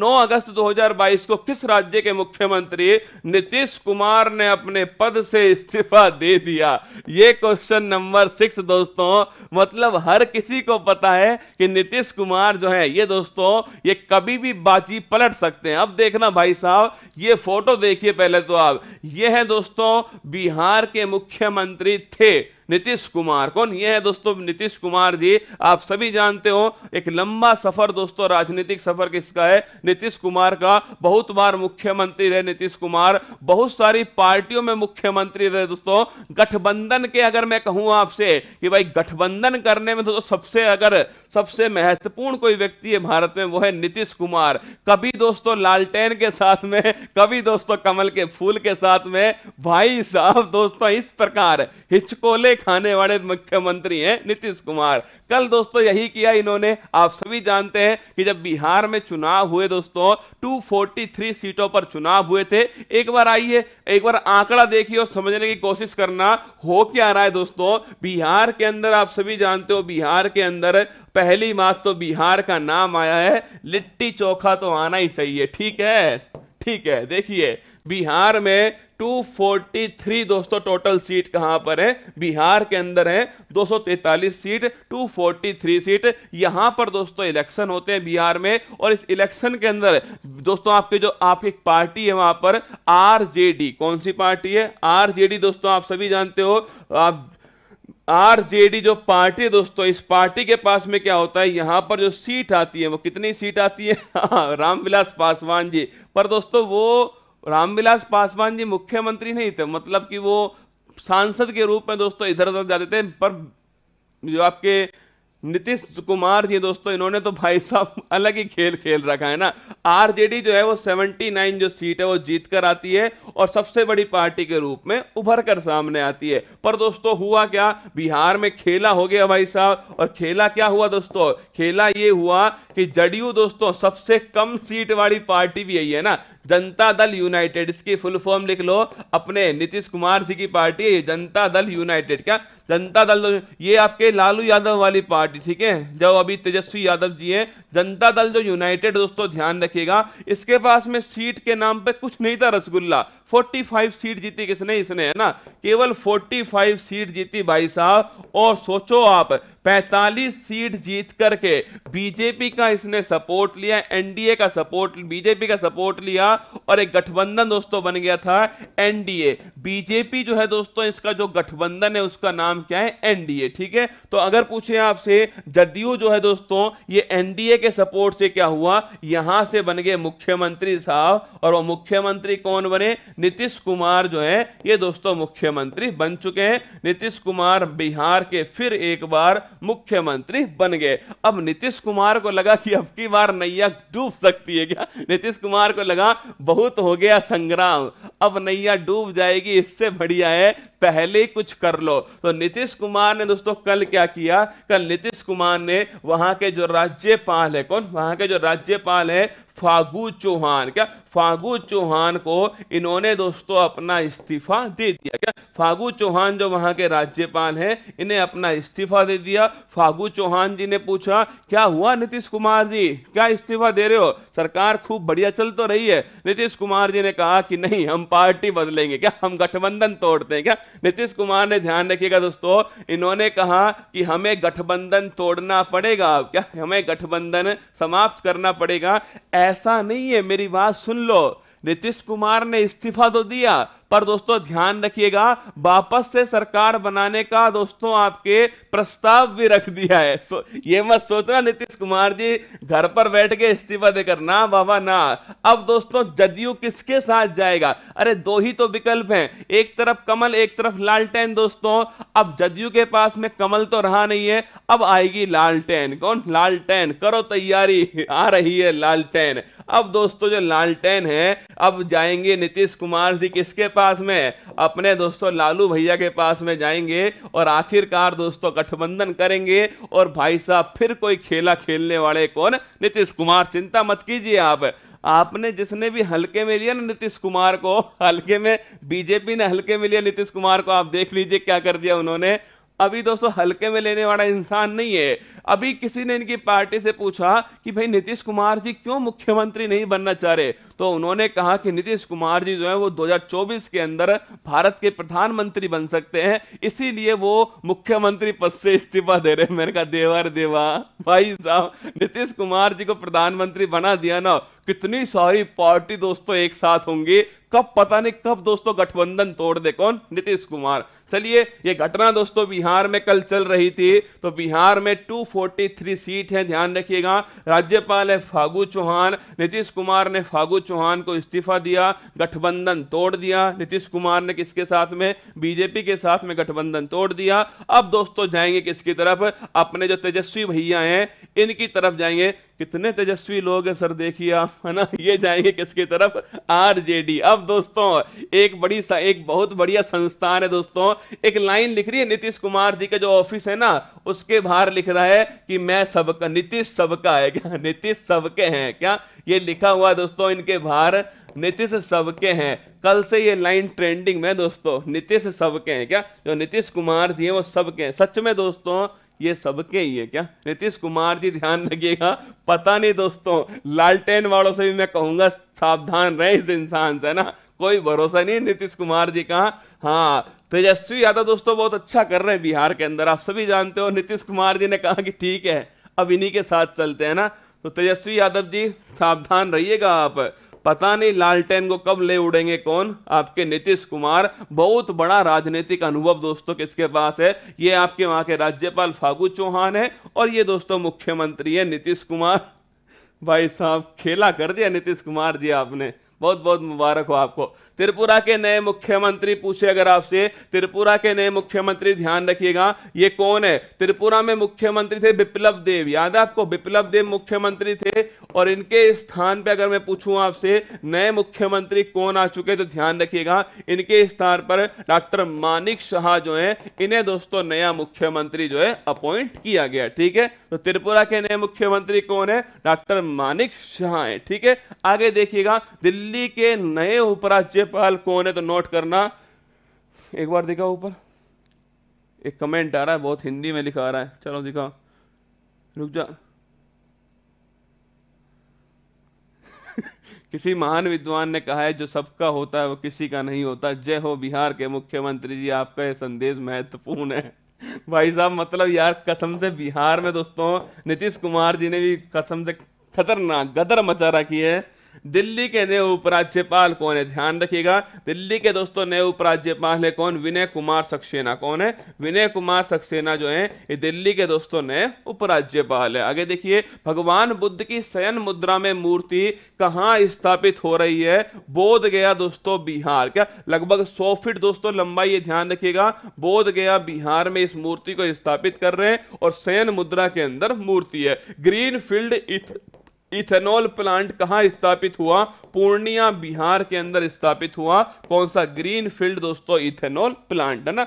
9 अगस्त 2022 को किस राज्य के मुख्यमंत्री नीतीश कुमार ने अपने पद से इस्तीफा दे दिया ये क्वेश्चन नंबर सिक्स दोस्तों मतलब हर किसी को पता है कि नीतीश कुमार जो है ये दोस्तों ये कभी भी बाजी पलट सकते हैं अब देखना भाई साहब ये फोटो देखिए पहले तो आप ये है दोस्तों बिहार के मुख्यमंत्री थे नीतीश कुमार कौन ये है दोस्तों नीतीश कुमार जी आप सभी जानते हो एक लंबा सफर दोस्तों राजनीतिक सफर किसका है नीतीश कुमार का बहुत बार मुख्यमंत्री रहे नीतीश कुमार बहुत सारी पार्टियों में मुख्यमंत्री रहे दोस्तों गठबंधन के अगर मैं कहूं आपसे कि भाई गठबंधन करने में तो, सबसे अगर सबसे महत्वपूर्ण कोई व्यक्ति है भारत में वो है नीतीश कुमार कभी दोस्तों लालटेन के साथ में कभी दोस्तों कमल के फूल के साथ में भाई साहब दोस्तों इस प्रकार हिचकोले खाने वाले मुख्यमंत्री हैं नीतीश कुमार कल दोस्तों यही किया इन्होंने आप सभी जानते हैं कि जब बिहार में चुनाव हुए दोस्तों 243 सीटों पर चुनाव हुए थे एक बार आइए एक बार आंकड़ा देखिए और समझने की कोशिश करना हो क्या रहा है दोस्तों बिहार के अंदर आप सभी जानते हो बिहार के अंदर पहली बात तो बिहार का नाम आया है लिट्टी चोखा तो आना ही चाहिए ठीक है ठीक है देखिए बिहार में 243 दोस्तों टोटल सीट कहां पर है बिहार के अंदर है 243 सीट 243 सीट यहां पर दोस्तों इलेक्शन होते हैं बिहार में और इस इलेक्शन के अंदर दोस्तों आपके जो आपकी पार्टी है वहां पर आरजेडी कौन सी पार्टी है आरजेडी दोस्तों आप सभी जानते हो आप आरजेडी जो पार्टी दोस्तों इस पार्टी के पास में क्या होता है यहां पर जो सीट आती है वो कितनी सीट आती है हाँ, रामविलास पासवान जी पर दोस्तों वो रामविलास पासवान जी मुख्यमंत्री नहीं थे मतलब कि वो सांसद के रूप में दोस्तों इधर उधर जाते थे पर जो आपके नीतीश कुमार जी दोस्तों इन्होंने तो भाई साहब अलग ही खेल खेल रखा है ना आरजेडी जो है वो 79 जो सीट है वो जीत कर आती है और सबसे बड़ी पार्टी के रूप में उभर कर सामने आती है पर दोस्तों हुआ क्या बिहार में खेला हो गया भाई साहब और खेला क्या हुआ दोस्तों खेला ये हुआ कि जडयू दोस्तों सबसे कम सीट वाली पार्टी भी यही है ना जनता दल यूनाइटेड इसकी फुल फॉर्म लिख लो अपने नीतीश कुमार जी की पार्टी है जनता दल यूनाइटेड क्या जनता दल ये आपके लालू यादव वाली पार्टी ठीक है जब अभी तेजस्वी यादव जी हैं जनता दल जो यूनाइटेड दोस्तों ध्यान रखिएगा इसके पास में सीट के नाम पे कुछ नहीं था रसगुल्ला 45 सीट जीती किसने इसने है ना केवल 45 सीट जीती भाई साहब और सोचो आप 45 सीट जीत करके बीजेपी का इसने सपोर्ट लिया एनडीए का सपोर्ट बीजेपी का सपोर्ट लिया और एक गठबंधन दोस्तों बन गया था एनडीए बीजेपी जो है दोस्तों इसका जो गठबंधन है उसका नाम क्या है एनडीए ठीक है तो अगर पूछे आपसे जदयू जो है दोस्तों ये एनडीए के सपोर्ट से क्या हुआ यहां से बन गए मुख्यमंत्री साहब और वो मुख्यमंत्री कौन बने नीतीश कुमार जो है ये दोस्तों मुख्यमंत्री बन चुके हैं नीतीश कुमार बिहार के फिर एक बार मुख्यमंत्री बन गए अब नीतीश कुमार को लगा कि अब की बार नैया डूब सकती है क्या नीतीश कुमार को लगा बहुत हो गया संग्राम अब नैया डूब जाएगी इससे बढ़िया है पहले कुछ कर लो तो नीतीश कुमार ने दोस्तों कल क्या किया कल नीतीश कुमार ने वहां के जो राज्यपाल है कौन वहां के जो राज्यपाल है फागू चौहान क्या फागू चौहान को इन्होंने दोस्तों अपना इस्तीफा दे दिया क्या फागू चौहान जो वहां के राज्यपाल हैं इन्हें अपना इस्तीफा दे दिया फागू चौहान जी ने पूछा क्या हुआ नीतीश कुमार जी क्या इस्तीफा दे रहे हो सरकार खूब बढ़िया चल तो रही है नीतीश कुमार जी ने कहा कि नहीं हम पार्टी बदलेंगे क्या हम गठबंधन तोड़ते हैं क्या नीतीश कुमार ने ध्यान रखिएगा दोस्तों इन्होंने कहा कि हमें गठबंधन तोड़ना पड़ेगा क्या हमें गठबंधन समाप्त करना पड़ेगा ऐसा नहीं है मेरी बात सुन लो नीतीश कुमार ने इस्तीफा तो दिया पर दोस्तों ध्यान रखिएगा वापस से सरकार बनाने का दोस्तों आपके प्रस्ताव भी रख दिया है सो ये मत सोचना नीतीश कुमार जी घर पर बैठ के इस्तीफा देकर ना बाबा ना अब दोस्तों जदयू किसके साथ जाएगा अरे दो ही तो विकल्प हैं एक तरफ कमल एक तरफ लालटेन दोस्तों अब जदयू के पास में कमल तो रहा नहीं है अब आएगी लालटेन कौन लालटेन करो तैयारी आ रही है लालटेन अब दोस्तों जो लालटेन है अब जाएंगे नीतीश कुमार जी किसके पास पास में अपने दोस्तों लालू भैया के पास में जाएंगे और आखिरकार दोस्तों गठबंधन करेंगे और भाई साहब फिर कोई खेला खेलने वाले कौन नीतीश कुमार चिंता मत कीजिए आप आपने जिसने भी हल्के में लिया ना नीतीश कुमार को हल्के में बीजेपी ने हल्के में लिया नीतीश कुमार को आप देख लीजिए क्या कर दिया उन्होंने अभी दोस्तों हल्के में लेने वाला इंसान नहीं है अभी किसी ने इनकी पार्टी से पूछा कि भाई नीतीश कुमार जी क्यों मुख्यमंत्री नहीं बनना चाह रहे तो उन्होंने कहा कि नीतीश कुमार जी जो है वो 2024 के अंदर भारत के प्रधानमंत्री बन सकते हैं इसीलिए वो मुख्यमंत्री पद से इस्तीफा दे रहे हैं मेरे का देवर देवा भाई साहब नीतीश कुमार जी को प्रधानमंत्री बना दिया ना कितनी सारी पार्टी दोस्तों एक साथ होंगी कब पता नहीं कब दोस्तों गठबंधन तोड़ दे कौन नीतीश कुमार चलिए ये घटना दोस्तों बिहार में कल चल रही थी तो बिहार में 243 सीट है ध्यान रखिएगा राज्यपाल है फागू चौहान नीतीश कुमार ने फागू चौहान को इस्तीफा दिया गठबंधन तोड़ दिया नीतीश कुमार ने किसके साथ में बीजेपी के साथ में गठबंधन तोड़ दिया अब दोस्तों जाएंगे किसकी तरफ अपने जो तेजस्वी भैया हैं इनकी तरफ जाएंगे कितने तेजस्वी लोग हैं सर देखिए आप है ना ये जाएंगे किसकी तरफ आरजेडी अब दोस्तों एक बड़ी सा, एक बहुत बढ़िया संस्थान है दोस्तों एक लाइन लिख रही है नीतीश कुमार जी का जो ऑफिस है ना उसके बाहर लिख रहा है कि मैं सबका नीतीश सबका है क्या नीतीश सबके हैं क्या ये लिखा हुआ दोस्तों इनके बाहर नीतीश सबके हैं कल से ये लाइन ट्रेंडिंग में दोस्तों नीतीश सबके हैं क्या जो नीतीश कुमार जी हैं वो सबके हैं सच में दोस्तों ये सबके ही है क्या नीतीश कुमार जी ध्यान रखिएगा पता नहीं दोस्तों लालटेन वालों से भी मैं कहूंगा सावधान रहे इस इंसान से ना कोई भरोसा नहीं नीतीश कुमार जी का हाँ तेजस्वी यादव दोस्तों बहुत अच्छा कर रहे हैं बिहार के अंदर आप सभी जानते हो नीतीश कुमार जी ने कहा कि ठीक है अब इन्हीं के साथ चलते हैं ना तो तेजस्वी यादव जी सावधान रहिएगा आप पता नहीं लालटेन को कब ले उड़ेंगे कौन आपके नीतीश कुमार बहुत बड़ा राजनीतिक अनुभव दोस्तों किसके पास है ये आपके वहां के राज्यपाल फागू चौहान है और ये दोस्तों मुख्यमंत्री है नीतीश कुमार भाई साहब खेला कर दिया नीतीश कुमार जी आपने बहुत बहुत मुबारक हो आपको त्रिपुरा के नए मुख्यमंत्री पूछे अगर आपसे त्रिपुरा के नए मुख्यमंत्री ध्यान रखिएगा ये कौन है त्रिपुरा में मुख्यमंत्री थे बिप्लव देव याद है आपको बिप्लव देव मुख्यमंत्री थे और इनके स्थान पे अगर मैं पूछूं आपसे नए मुख्यमंत्री कौन आ चुके तो ध्यान रखिएगा इनके स्थान पर डॉक्टर मानिक शाह जो है इन्हें दोस्तों नया मुख्यमंत्री जो है अपॉइंट किया गया ठीक है तो त्रिपुरा के नए मुख्यमंत्री कौन है डॉक्टर मानिक शाह है ठीक है आगे देखिएगा दिल्ली दिल्ली के नए उपराज्यपाल कौन है तो नोट करना एक बार दिखा ऊपर एक कमेंट आ रहा है बहुत हिंदी में लिखा आ रहा है चलो दिखा रुक जा किसी महान विद्वान ने कहा है जो सबका होता है वो किसी का नहीं होता जय हो बिहार के मुख्यमंत्री जी आपका यह संदेश महत्वपूर्ण है भाई साहब मतलब यार कसम से बिहार में दोस्तों नीतीश कुमार जी ने भी कसम से खतरनाक गदर मचा रखी है दिल्ली के नए उपराज्यपाल कौन है ध्यान रखिएगा दिल्ली के दोस्तों नए उपराज्यपाल है कौन विनय कुमार सक्सेना कौन है विनय कुमार सक्सेना जो है ये दिल्ली के दोस्तों नए उपराज्यपाल है आगे देखिए भगवान बुद्ध की शयन मुद्रा में मूर्ति कहाँ स्थापित हो रही है बोध गया दोस्तों बिहार क्या लगभग सौ फीट दोस्तों लंबाई ये ध्यान रखिएगा बोध गया बिहार में इस मूर्ति को स्थापित कर रहे हैं और शयन मुद्रा के अंदर मूर्ति है ग्रीन फील्ड इथेनॉल प्लांट कहाँ स्थापित हुआ पूर्णिया बिहार के अंदर स्थापित हुआ कौन सा ग्रीन फील्ड दोस्तों इथेनॉल प्लांट है ना